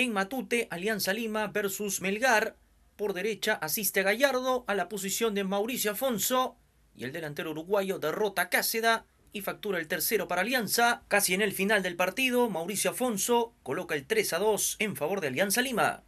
En Matute, Alianza Lima versus Melgar. Por derecha asiste Gallardo a la posición de Mauricio Afonso. Y el delantero uruguayo derrota a Cáceda y factura el tercero para Alianza. Casi en el final del partido, Mauricio Afonso coloca el 3 a 2 en favor de Alianza Lima.